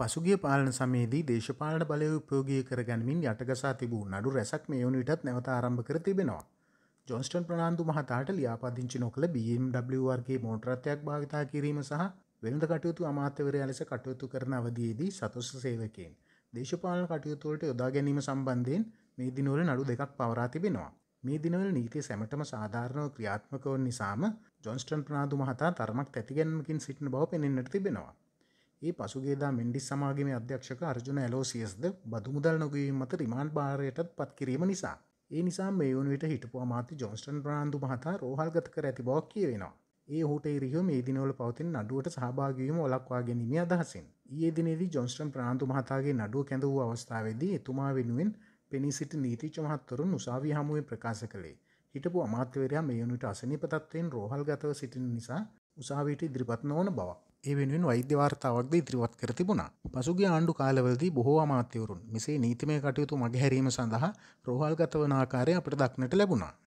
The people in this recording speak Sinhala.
පසුගිය පාලන සමේදී දේශපාලන බලය උපයෝගී කරගැනමින් යටගසා තිබූ නඩු රැසක් මේ වනිටත් නැවත ආරම්භ කර තිබෙනවා. ජොන්ස්ටන් ප්‍රනාාන්දු මහතාට ලියාපදිංචි නොකළ BMWගේ මෝටරත්වයක් භාවිතා කිරීම සහ වෙළඳ කටයුතු අමාත්‍යවරයා ලෙස කටයුතු කරන අවදයේදී සතුස්ස සේවකෙන්. දේශපාලන කටයුතුවලට යොදා ගැනීම සම්බන්ධයෙන් මේ දිනුවල නඩු දෙකක් පවරා තිබෙනවා. මේ දිනවල නීති සැමටම සාධාරණව ක්‍රියාත්මකවන් නිසාම ජොන්ස්ටන් ප්‍රනාාදු මහතා තරමක් තැතිගැන්මකින් සිටින බව පෙනෙන්න්නට තිබෙනවා. ඒ පසුගේදා මෙන්ඩිස් සමාගම අධ්‍යක්ෂක අර්ජුන ඇලෝසියස්ද බදු මුදල් නොගවීම මත රිමාන්් භාරයටත් පත් කිරීම නිසා ඒ නිසා මේවුන්විට හිටපු අමාති ජොන්ස්ටන් ප්‍රාන්දු මහතා රෝහල්ගත කර ඇති බෝක් කියවෙනවා ඒ හුට රිහ මේ දිනවල පවතින් නඩුවට සහභාගවීම ඔලක්වා ගැනීම අදහසින් ඒ දිනේදී ජොන්ස්ටන් ප්‍රාන්තු මහතාගේ නඩුව කැඳ වූ අවස්ථාවේදී එතුමා වෙනුවෙන් පෙනී සිට නීතිච මහත්තරුන් උසාවි හමුවේ ප්‍රකාශ කළේ හිටපු අමාත්‍යවරයා මේයුනිට අසනිපතත්වයෙන් රෝහල් ගතව සිටින නිසා උසාවිට ඉදිරිපත් නොවන බවක් ඒ වෙනුවෙන් වෛද්‍ය වාර්තාවක්ද ඉදිරිවත් කර තිබුණා. පසුගිය ආණ්ඩු කාලවලදී බොහෝ අමාත්‍යවරුන් මෙසේ නීතිමය කටයුතු මගහැරීම සඳහා රෝහල්ගත වන ආකාරය අපට දක්නට ලැබුණා.